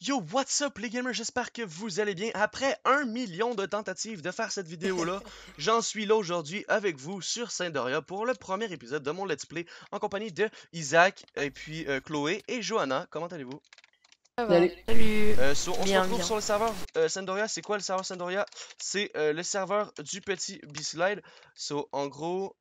Yo, what's up les gamers, j'espère que vous allez bien. Après un million de tentatives de faire cette vidéo-là, j'en suis là aujourd'hui avec vous sur Saint-Doria pour le premier épisode de mon Let's Play en compagnie de Isaac, et puis euh, Chloé et Johanna. Comment allez-vous? salut. Euh, on se retrouve sur le serveur euh, Sandoria. C'est quoi le serveur Sandoria C'est euh, le serveur du petit B-Slide. So, en gros,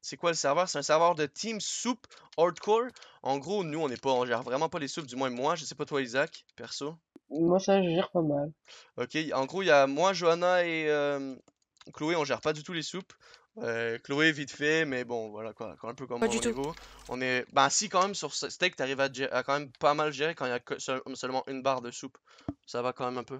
c'est quoi le serveur C'est un serveur de Team Soup Hardcore. En gros, nous, on n'est pas, on gère vraiment pas les soupes, du moins moi. Je sais pas toi, Isaac, perso. Moi, ça, je gère pas mal. Ok, en gros, il y a moi, Johanna et Chloé, on gère pas du tout les soupes. Euh, Chloé, vite fait, mais bon, voilà quoi. Quand un peu comme pas On est. Ben, si, quand même, sur steak, t'arrives à, quand même pas mal gérer quand il y a seulement une barre de soupe. Ça va quand même un peu.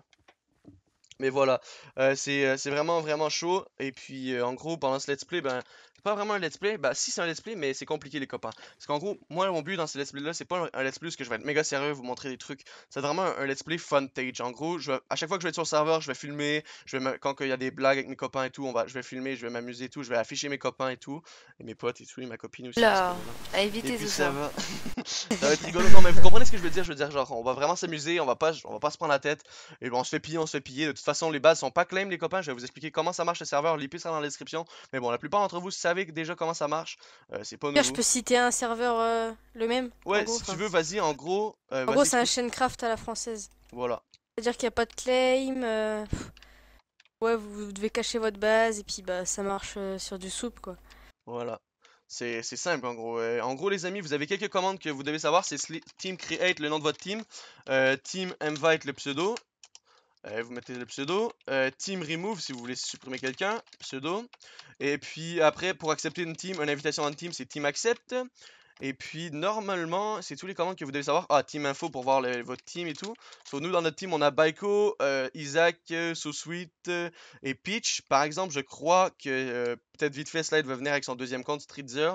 Mais voilà, euh, euh, c'est vraiment vraiment chaud. Et puis en gros, pendant ce let's play, ben, pas vraiment un let's play. Bah, si c'est un let's play, mais c'est compliqué, les copains. Parce qu'en gros, moi, mon but dans ces let's play là, c'est pas un let's play parce que je vais être méga sérieux, vous montrer des trucs. C'est vraiment un, let's play fun En gros, je vais, à chaque fois que je vais être sur le serveur, je vais filmer. Je vais quand il y a des blagues avec mes copains et tout, on va, je vais filmer, je vais m'amuser tout. Je vais afficher mes copains et tout. Et mes potes et tout, et ma copine aussi. Là, à éviter tout ça. Va... ça va être rigolo. Non, mais vous comprenez ce que je veux dire. Je veux dire, genre, on va vraiment s'amuser, on va pas on va pas se prendre la tête. Et bon, on se fait piller, on se fait piller. De toute façon, les bases sont pas claim, les copains. Je vais vous expliquer comment ça marche le serveur. l'ip ça dans la description. Mais bon, la plupart d'entre vous déjà comment ça marche. Euh, c'est pas Je peux citer un serveur euh, le même Ouais, si tu veux, vas-y, en gros. Euh, en gros, c'est un chaîne Craft à la française. Voilà. C'est-à-dire qu'il n'y a pas de claim. Ouais, vous devez cacher votre base et puis bah ça marche sur du soupe quoi. Voilà. C'est simple en gros. en gros les amis, vous avez quelques commandes que vous devez savoir. C'est Team Create le nom de votre team, Team Invite le pseudo euh, vous mettez le pseudo. Euh, team remove si vous voulez supprimer quelqu'un. Pseudo. Et puis après, pour accepter une team, une invitation en team, c'est team accept. Et puis, normalement, c'est tous les commandes que vous devez savoir. Ah, team info pour voir votre team et tout. So, nous, dans notre team, on a Baiko, euh, Isaac, euh, SousSuite euh, et Peach. Par exemple, je crois que peut-être vite fait Slide va venir avec son deuxième compte, Streetzer.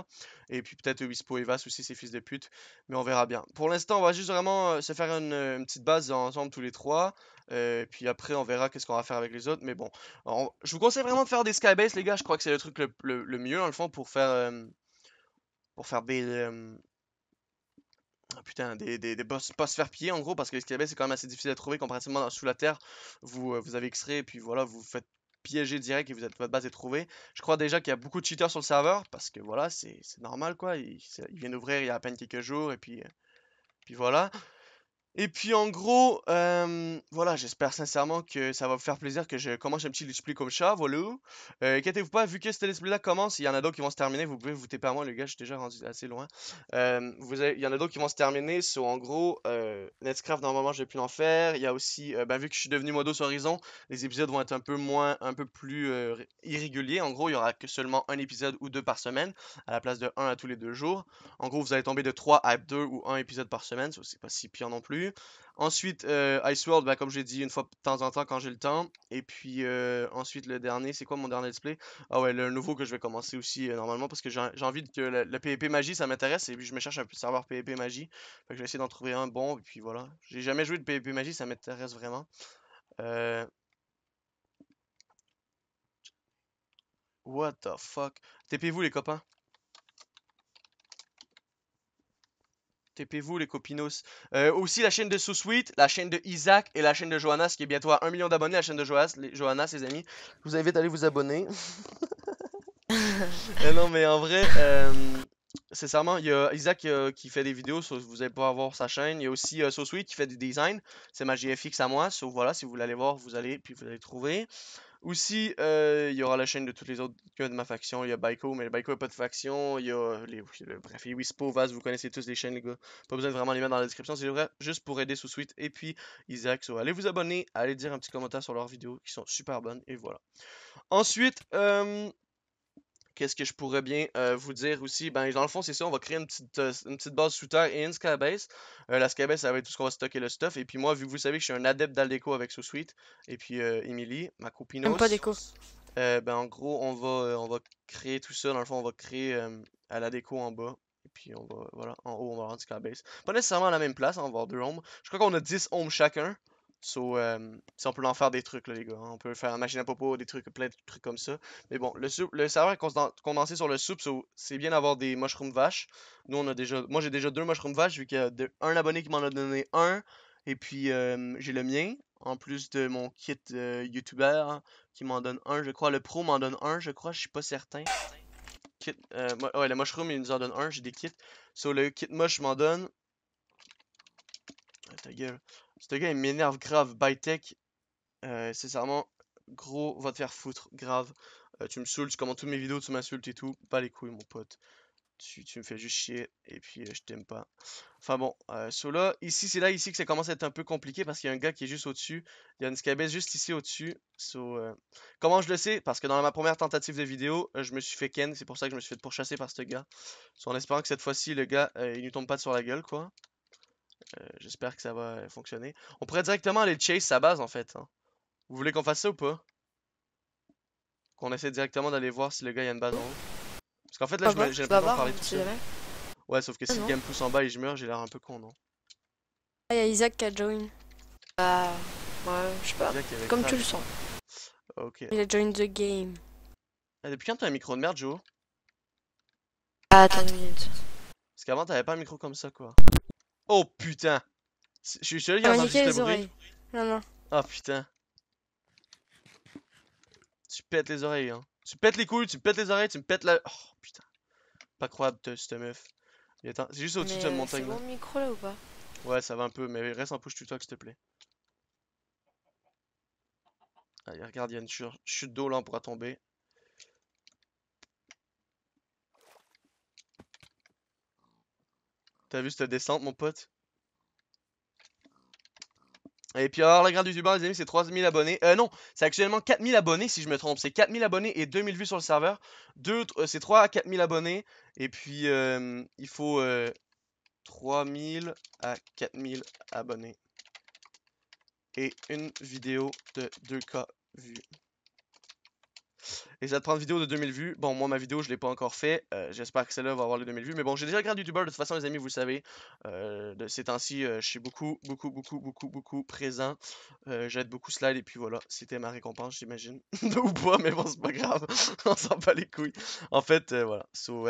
Et puis peut-être Wispo et aussi, ses fils de pute. Mais on verra bien. Pour l'instant, on va juste vraiment se faire une, petite base ensemble tous les trois. Et puis après, on verra qu'est-ce qu'on va faire avec les autres. Mais bon, je vous conseille vraiment de faire des skybase, les gars. Je crois que c'est le truc le, mieux, dans le fond, pour faire pour faire des. Euh, ah putain, des, des, boss, pas se faire piller en gros, parce que les c'est quand même assez difficile à trouver comparativement sous la terre. Vous, euh, vous avez extrait, et puis voilà, vous faites piéger direct et vous êtes, votre base est trouvée. Je crois déjà qu'il y a beaucoup de cheaters sur le serveur parce que voilà, c'est normal quoi. Ils, il viennent ouvrir il y a à peine quelques jours et puis, euh, puis voilà. Et puis en gros, voilà, j'espère sincèrement que ça va vous faire plaisir que je commence un petit let's play comme ça, voilà. Euh, Inquiétez-vous pas, vu que ce let's là commence, il y en a d'autres qui vont se terminer, vous pouvez vous taper à moi, les gars, je suis déjà rendu assez loin. il y en a d'autres qui vont se terminer, c'est en gros, Netscraft normalement je vais plus en faire, il y a aussi, ben, vu que je suis devenu modo sur Horizon, les épisodes vont être un peu moins, un peu plus irréguliers, en gros il y aura que seulement un épisode ou deux par semaine, à la place de un à tous les deux jours. En gros vous allez tomber de 3 à 2 ou un épisode par semaine, c'est pas si pire non plus. Ensuite, euh, Ice World bah, comme j'ai dit, une fois de temps en temps quand j'ai le temps. Et puis euh, ensuite, le dernier, c'est quoi mon dernier display Ah ouais, le nouveau que je vais commencer aussi euh, normalement parce que j'ai envie que le, PvP magie ça m'intéresse et puis je me cherche un serveur PvP magie. Fait que je vais essayer d'en trouver un bon et puis voilà. J'ai jamais joué de PvP magie, ça m'intéresse vraiment. What the fuck TP vous les copains fépez vous les copinos. Euh, aussi la chaîne de Sousweet, la chaîne de Isaac et la chaîne de Johanna, qui est bientôt à 1 million d'abonnés, la chaîne de Johanna, les, ses amis. Je vous invite à aller vous abonner. Euh, non, mais en vrai, euh, sincèrement, il y a Isaac euh, qui fait des vidéos, vous allez pouvoir voir sa chaîne. Il y a aussi Sousweet qui fait du design, c'est ma GFX à moi. voilà, si vous voulez aller voir, vous allez, puis vous allez trouver. Aussi, euh, il y aura la chaîne de toutes les autres gars de ma faction. Il y a Baiko, mais Baiko n'a pas de faction. Il y a les, bref, Wispo, Vaz, vous connaissez tous les chaînes, les gars. Pas besoin de vraiment les mettre dans la description. C'est vrai. juste pour aider sous-suite. Et puis, Isaac, allez vous abonner, allez dire un petit commentaire sur leurs vidéos qui sont super bonnes. Et voilà. Ensuite, euh, Qu'est-ce que je pourrais bien euh, vous dire aussi? Ben, dans le fond, c'est ça, on va créer une petite, euh, base sous terre et une Skybase. Euh, la Skybase, ça va être tout ce qu'on va stocker le stuff. Et puis moi, vu que vous savez que je suis un adepte d'Aldeco avec sous suite et puis Emily, ma copine. pas déco. ben, en gros, on va, on va créer tout ça. Dans le fond, on va créer à la déco en bas. Et puis on va, voilà, en haut, on va rendre Skybase. Pas nécessairement à la même place, on va avoir deux homes. Je crois qu'on a 10 hommes chacun. So, euh, si on peut en faire des trucs, là, les gars. Hein. On peut faire un machine à popo, des trucs, plein de trucs comme ça. Mais bon, le, le serveur est condensé sur le soupe, so c'est bien d'avoir des mushrooms vaches. Nous, on a déjà, moi, j'ai déjà deux mushrooms vaches, vu qu'il y a un abonné qui m'en a donné un. Et puis, j'ai le mien, en plus de mon kit euh, YouTuber, hein, qui m'en donne un, je crois. Le pro m'en donne un, je crois, je suis pas certain. Kit, euh, ouais, le mushroom, il nous en donne un, j'ai des kits. So, le kit mush m'en donne. Ah, ta gueule. Ce gars, il m'énerve grave. Bytech, C'est euh, sincèrement, gros, va te faire foutre, grave. Euh, tu me saoules, tu commentes toutes mes vidéos, tu m'insultes et tout. Pas les couilles, mon pote. Tu, me fais juste chier et puis euh, je t'aime pas. Enfin bon, euh, là, ici, c'est là ici que ça commence à être un peu compliqué parce qu'il y a un gars qui est juste au-dessus. Il y a une skybase juste ici au-dessus. So, comment je le sais Parce que dans ma première tentative de vidéo, je me suis fait ken. C'est pour ça que je me suis fait pourchasser par ce gars. So, en espérant que cette fois-ci, le gars, il ne tombe pas sur la gueule, quoi. Euh, j'espère que ça va euh, fonctionner. On pourrait directement aller chase sa base, en fait. Hein. Vous voulez qu'on fasse ça ou pas? Qu'on essaie directement d'aller voir si le gars y a une base en haut. Parce qu'en fait, là, j'ai pas de parler tout seul. Ouais, sauf que ah si le game pousse en bas et je meurs, j'ai l'air un peu con, non? Ah, y'a Isaac qui a join. Bah, ouais, je sais pas. Comme tu le sens. Ok. Il a join the game. Ah, depuis quand t'as un micro de merde, Joe? Ah, attends une minute. Parce qu'avant, t'avais pas un micro comme ça, quoi. Oh putain Je suis sûr qu'il y a un les oreilles. Non, non. Oh putain. Tu pètes les oreilles, hein. Tu pètes les couilles, tu pètes les oreilles, tu me pètes la... Oh putain. Pas croyable, cette meuf. C'est juste au-dessus de la montagne. C'est micro là ou pas Ouais, ça va un peu, mais reste en push toi, s'il te plaît. Allez, regarde, il y a une chute d'eau là, on pourra tomber. T'as vu cette descente, mon pote et puis alors la grande zuban les amis c'est 3000 abonnés Euh non c'est actuellement 4000 abonnés si je me trompe C'est 4000 abonnés et 2000 vues sur le serveur euh, C'est 3 à 4000 abonnés Et puis euh, il faut euh, 3000 à 4000 abonnés Et une vidéo de 2K vues et ça te prend une vidéo de 2000 vues. Bon, moi, ma vidéo, je l'ai pas encore fait. Euh, j'espère que celle-là va avoir les 2000 vues. Mais bon, j'ai déjà regardé YouTubeur, de toute façon, les amis, vous savez. Euh, de ces temps-ci, euh, je suis beaucoup, beaucoup, beaucoup, beaucoup, beaucoup présent. J'aide beaucoup Slide. Et puis voilà, c'était ma récompense, j'imagine. Ou pas, mais bon, c'est pas grave. on s'en bat les couilles. En fait, voilà. So,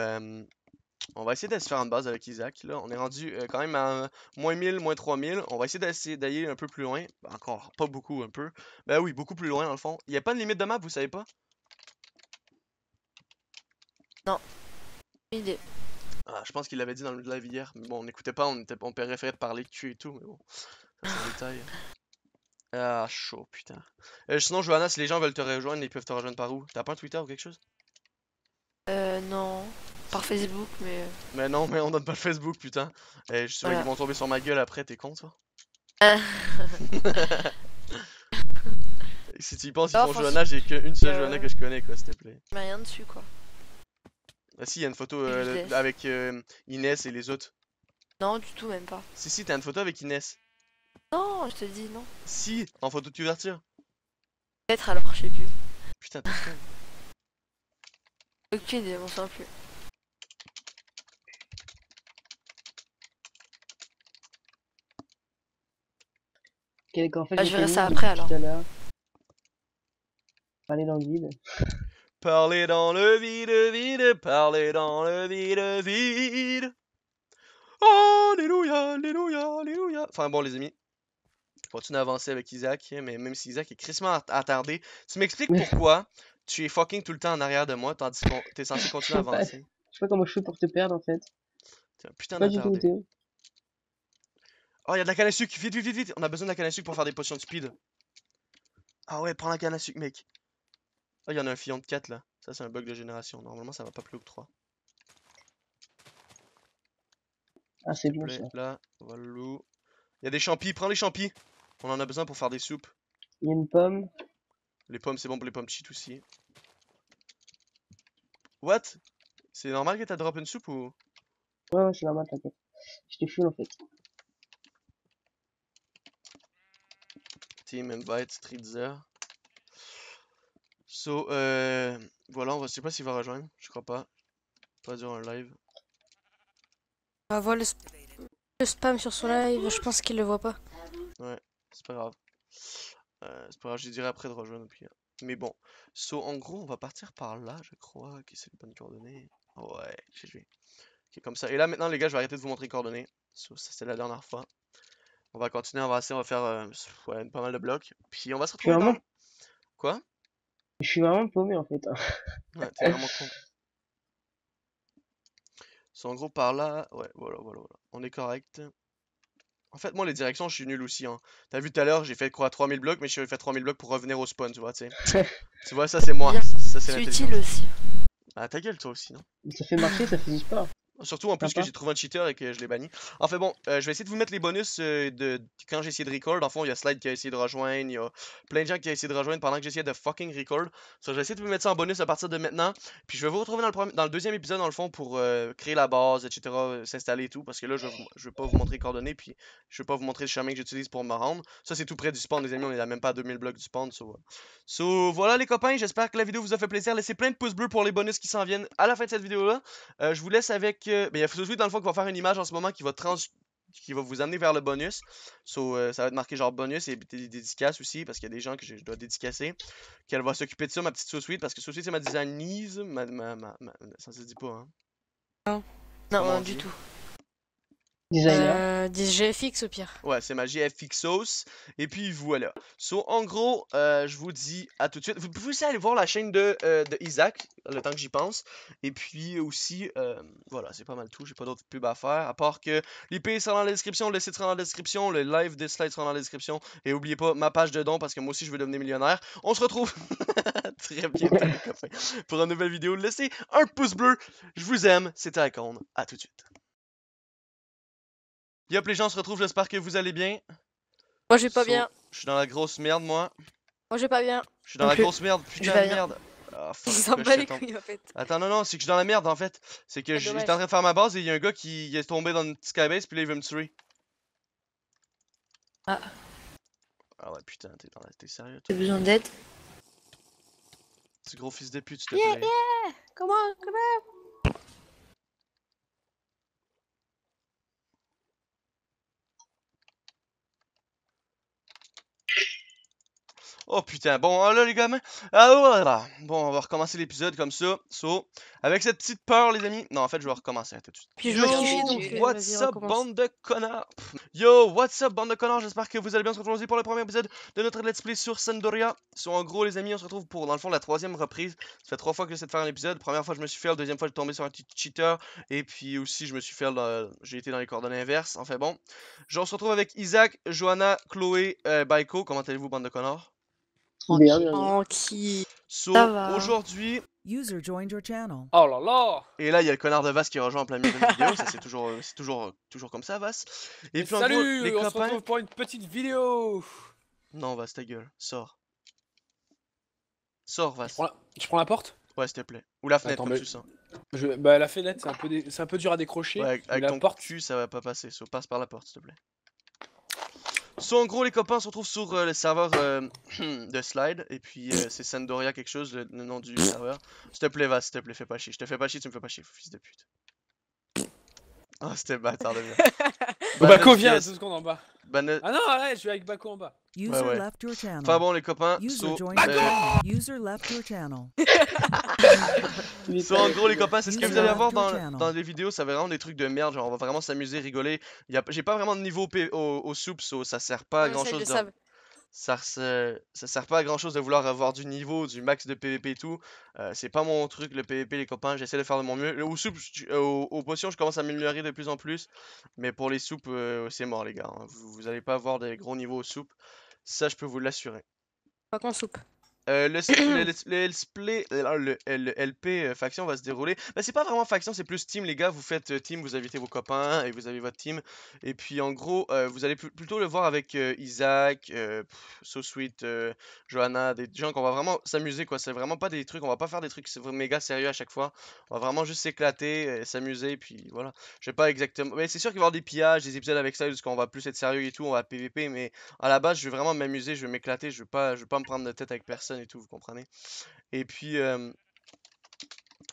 on va essayer de se faire une base avec Isaac. Là. On est rendu quand même à moins 1000, moins 3000. On va essayer d'aller un peu plus loin. Encore pas beaucoup, un peu. Bah oui, beaucoup plus loin dans le fond. Il n'y a pas de limite de map, vous savez pas non. Idée. Ah, je pense qu'il l'avait dit dans le live hier, bon, on n'écoutait pas, on, était, on préférait parler que tu et tout, mais bon, détail. Ah, chaud, putain. Euh, sinon, Johanna, si les gens veulent te rejoindre, ils peuvent te rejoindre par où T'as pas un Twitter ou quelque chose Euh, non. Par Facebook, mais. Euh. Mais non, mais on donne pas Facebook, putain. Et eh, je suis sûr qu'ils vont tomber sur ma gueule après, t'es con, toi Si tu y penses, ils font Johanna, j'ai qu'une seule euh, Johanna que je connais, quoi, s'il te plaît. Mais rien dessus, quoi. Ah si, il y a une photo euh, avec euh, Inès et les autres. Non, du tout, même pas. Si, si, t'as une photo avec Inès. Non, je te dis non. Si, en photo de couverture. Peut-être alors, je sais plus. Putain, t'es con. Ok on s'en plus. En fait, bah, je verrai ça après alors. Allez dans le vide. Parler dans le vide, vide, parler dans le vide, vide. Alléluia, alléluia, alléluia. Enfin bon, les amis, je continue à avec Isaac, mais même si Isaac est crissement attardé, tu m'expliques pourquoi tu es fucking tout le temps en arrière de moi, tandis que t'es censé continuer à avancer. Je sais pas comment je fais pour te perdre en fait. T'es un putain d'attardé. Oh, y'a de la canne à sucre, vite, vite, vite, vite. On a besoin de la canne à sucre pour faire des potions de speed. Ah ouais, prends la canne à sucre, mec. Ah, il y en a un fillon de 4 là. Ça, c'est un bug de génération. Normalement, ça va pas plus haut que 3. Ah, c'est bon ça. Là, voilà. Il y a des champis, prends les champis. On en a besoin pour faire des soupes. Il y a une pomme. Les pommes, c'est bon pour les pommes cheat aussi. What C'est normal que t'as drop une soupe ou Ouais, ouais, c'est normal, t'inquiète. J'étais fou en fait. Team invite Streetzer. So, euh, voilà, on va, je sais pas s'il va rejoindre, je crois pas. Pas durant un live. On va voir le, spam sur son live, je pense qu'il le voit pas. Ouais, c'est pas grave. Euh, c'est pas grave, je dirai après de rejoindre. Puis, Mais bon, so en gros, on va partir par là, je crois, que c'est les bonnes coordonnées. Ouais, j'ai joué. Ok, comme ça. Et là, maintenant, les gars, je vais arrêter de vous montrer les coordonnées. So, ça, c'est la dernière fois. On va continuer on va essayer on va faire euh, ouais, pas mal de blocs. Puis on va se retrouver. Quoi je suis vraiment paumé en fait. Hein. Ouais, t'es vraiment con. C'est en gros par là. Ouais, voilà, voilà, voilà. On est correct. En fait, moi, les directions, je suis nul aussi. Hein. T'as vu tout à l'heure, j'ai fait quoi 3000 blocs, mais j'ai fait 3000 blocs pour revenir au spawn, tu vois, tu sais. tu vois, ça, c'est moi. Ça, c'est utile aussi. Ah, ta gueule, toi aussi, non Ça fait marcher, ça finit pas. Surtout en plus que j'ai trouvé un cheater et que je l'ai banni. En fait bon, euh, je vais essayer de vous mettre les bonus euh, de quand j'ai essayé de record. En fond, il y a Slide qui a essayé de rejoindre, il y a plein de gens qui a essayé de rejoindre pendant que j'essayais de fucking record. So, je vais essayer de vous mettre ça en bonus à partir de maintenant. Puis je vais vous retrouver dans le, deuxième épisode, dans le fond, pour euh, créer la base, etc., s'installer et tout. Parce que là, je ne vais pas vous montrer les coordonnées, puis je vais pas vous montrer le chemin que j'utilise pour me rendre. Ça, c'est tout près du spawn, les amis. On est même pas à 2000 blocs du spawn. So, voilà, les copains. J'espère que la vidéo vous a fait plaisir. Laissez plein de pouces bleus pour les bonus qui s'en viennent à la fin de cette vidéo-là. je vous laisse avec. Mais il y a SousSuite dans le fond qui va faire une image en ce moment qui va trans qui va vous amener vers le bonus. So, euh, ça va être marqué genre bonus et des dédicaces aussi, parce qu'il y a des gens que je, dois dédicacer. Qu'elle va s'occuper de ça, ma petite sous parce que sous c'est ma designise. Ma, ma, ça se dit pas, hein? Non, non, du tout. Designer. Euh, GFX au pire. Ouais, c'est ma GFXOS. Et puis voilà. So, en gros, euh, je vous dis à tout de suite. Vous pouvez aussi aller voir la chaîne de, euh, Isaac, le temps que j'y pense. Et puis aussi, voilà, c'est pas mal tout. J'ai pas d'autres pubs à faire. À part que l'IP sera dans la description, le site sera dans la description, le live des slides sera dans la description. Et oubliez pas ma page de dons parce que moi aussi je veux devenir millionnaire. On se retrouve très bientôt, pour une nouvelle vidéo. Laissez un pouce bleu. Je vous aime. C'était Icon. À tout de suite. Yop, les gens, on se retrouve. J'espère que vous allez bien. Moi, je vais pas bien. Je suis dans la grosse merde, moi. Moi, je vais pas bien. Je suis dans la grosse merde, putain de merde. Ah, Ils s'en bat les couilles en fait. Attends, non, non, c'est que je suis dans la merde en fait. C'est que ah, j'étais en train de faire ma base et il y a un gars qui est tombé dans une petite skybase puis là il veut me tuer. Ah. Ah ouais, putain, t'es dans la... sérieux T'as besoin d'aide Tu gros fils de pute, tu te yeah, yeah come on Oh putain, bon ah, là les gamins. Ah, oh, Bon, on va recommencer l'épisode comme ça. So, avec cette petite peur les amis. Non, en fait, je vais recommencer tout de suite. Puis Yo, euh, what's up bande de connards. Yo, what's up bande de connards. J'espère que vous allez bien. se retrouver pour le premier épisode de notre let's play sur Sandoria. So, en gros les amis, on se retrouve pour dans le fond la troisième reprise. Ça fait trois fois que j'essaie de faire un épisode. Première fois je me suis fait, la deuxième fois je suis tombé sur un petit cheater et puis aussi je me suis fait, euh, j'ai été dans les coordonnées inverses. Enfin bon, je on se retrouve avec Isaac, Johanna, Chloé, euh, Baiko. Comment allez-vous bande de connards? Tranquille. So, aujourd'hui. Oh là là Et là, il y a le connard de Vas qui rejoint en plein milieu de la vidéo. ça, c'est toujours, euh, c'est toujours, euh, toujours comme ça, Vas. Et, salut, on se retrouve pour une petite vidéo. Non, Vas, ta gueule. Sors. Sors, Vas. Tu prends la, porte Ouais, s'il te plaît. Ou la fenêtre, en comme tu sens. Bah, la fenêtre, c'est un, peu un peu dur à décrocher. avec, la ton porte... cul, ça va pas passer. So, passe par la porte, s'il te plaît. So, en gros, les copains, se retrouvent sur euh, le serveur euh, de Slide. Et puis, euh, c'est Sandoria quelque chose, le, nom du serveur. S'il te plaît, va, s'il te plaît, fais pas chier. Je te fais pas chier, tu me fais pas chier, fils de pute. Oh, c'était bâtard de bien. Bako vient, en bas. Ah non, ouais, je suis avec Bako en bas. User Enfin bon, les copains, so... Bako User en gros, les copains, c'est ce que vous allez avoir dans, dans, les vidéos. Ça va vraiment des trucs de merde. Genre, on va vraiment s'amuser, rigoler. A... J'ai pas vraiment de niveau au, au, au ça sert pas à grand chose. De ça, sert pas à grand chose de vouloir avoir du niveau, du max de PVP et tout. Euh, c'est pas mon truc le PVP, les copains. J'essaie de faire de mon mieux. Euh, au soupe potions, je commence à m'améliorer de plus en plus. Mais pour les soupes, euh, c'est mort, les gars. Hein. Vous, vous allez pas avoir des gros niveaux aux soupes. Ça, je peux vous l'assurer. Pas qu'en soupe. Euh, le, le, le, LP euh, euh, faction va se dérouler. Mais bah, c'est pas vraiment faction, c'est plus team, les gars. Vous faites team, vous invitez vos copains et vous avez votre team. Et puis en gros, vous allez plutôt le voir avec Isaac, SoSweet So Sweet, Johanna, des gens qu'on va vraiment s'amuser quoi. C'est vraiment pas des trucs, on va pas faire des trucs méga sérieux à chaque fois. On va vraiment juste s'éclater, s'amuser, Et puis voilà. Je sais pas exactement. Mais c'est sûr qu'il va y avoir des pillages, des épisodes avec ça, parce qu'on va plus être sérieux et tout, on va PVP. Mais à la base, je vais vraiment m'amuser, je vais m'éclater, je pas, je vais pas me prendre de tête avec personne et tout, vous comprenez. Et puis, euh,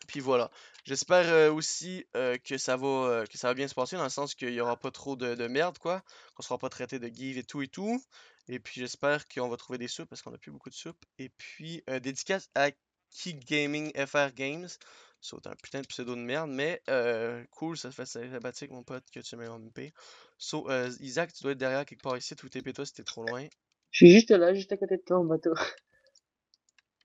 puis voilà. J'espère euh, aussi euh, que, ça va, que ça va bien se passer, dans le sens qu'il n'y aura pas trop de, merde, quoi. Qu'on sera pas traité de give et tout et tout. Et puis j'espère qu'on va trouver des soupes, parce qu'on a plus beaucoup de soupes. Et puis, dédicace à Key Gaming FR Games. C'est un putain de pseudo de merde, mais cool, ça fait sympathique mon pote, que tu mets en MP. So, Isaac, tu dois être derrière quelque part ici, tout TP toi, c'était trop loin. Je suis juste là, juste à côté de toi en bateau.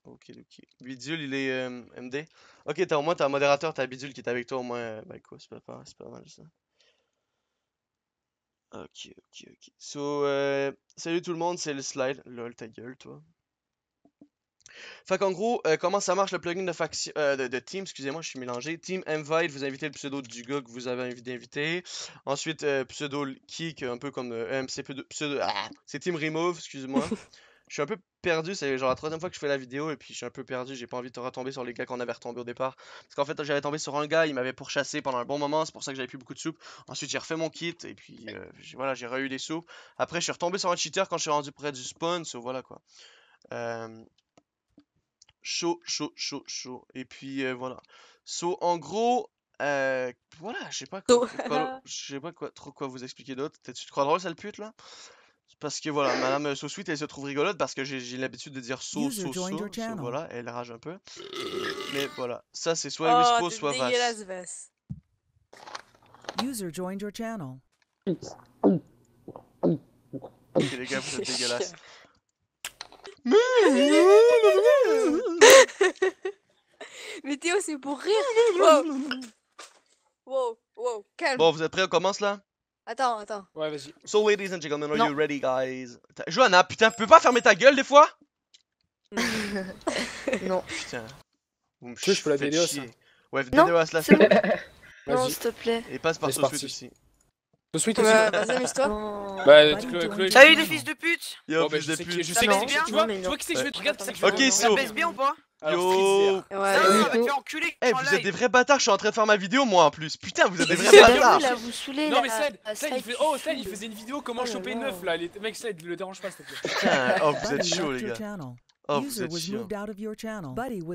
Ok, ok. Bidule, il est euh, MD. Ok, t'as au moins, t'as un modérateur, t'as Bidule qui est avec toi, au moins. Euh, bah, quoi, c'est pas, pas mal ça. Ok, ok, ok. So, euh, salut tout le monde, c'est le slide. Lol, ta gueule, toi. Fait qu'en gros, comment ça marche le plugin de, faction, de, Team, excusez-moi, je suis mélangé. Team Invite, vous invitez le pseudo du gars que vous avez envie d'inviter. Ensuite, pseudo Kick, un peu comme c'est ah, c'est Team Remove, excusez-moi. je suis un peu perdu, c'est genre la troisième fois que je fais la vidéo et puis je suis un peu perdu, j'ai pas envie de retomber sur les gars qu'on avait retombé au départ. Parce qu'en fait j'avais tombé sur un gars, il m'avait pourchassé pendant un bon moment, c'est pour ça que j'avais plus beaucoup de soupe. Ensuite j'ai refait mon kit et puis euh, voilà j'ai re-eu des soupes. Après je suis retombé sur un cheater quand je suis rendu près du spawn, so voilà quoi. Chaud, chaud, chaud, chaud. Et puis euh, voilà. So en gros, euh, voilà, je sais pas, quoi, sais pas trop quoi vous expliquer d'autre. Tu crois drôle, le pute là parce que voilà, Madame euh, sous elle se trouve rigolote parce que j'ai l'habitude de dire so, so, so, Voilà, elle rage un peu. Mais voilà, ça c'est soit oh, soit Vass. User joined your channel. Ok les gars, vous êtes dégueulasses. Mais Théo, c'est pour rire. Wow. wow, wow, calme. Bon, vous êtes prêts On commence là Attends, attends. Ouais, vas-y. So, ladies and gentlemen, are you ready, guys? Johanna, putain, peux pas fermer ta gueule des fois? Mm. Non, Putain. Vous me Tu veux, je peux la faites vidéo, chier. Ouais, Non, vidéo à se la c'est Non, s'il te plaît. Et passe par Mais c'est aussi. de suite, bah, aussi. Bah, Vas-y, amuse-toi. Oh, bah, bah, non. Bah, Chloé, Chloé, Salut les fils de pute Yo, fils de pute. je sais qui c'est- tu vois, tu vois qui c'est que je vais te regarder, c'est que je vais Ok, te regarder. so- bien ou pas Yo ouais. Ah, ouais. Bah, tu es enculé Eh, hey, vous êtes des vrais bâtards, je suis en train de faire ma vidéo moi en plus. Putain, vous êtes des vrais bâtards. Là, vous saoulez, non mais ça, il, oh, il faisait une vidéo comment oh choper 9 là. Les... Mec, Sed le dérange pas s'il te plaît. oh, vous êtes chaud les gars. Oh, vous êtes chaud.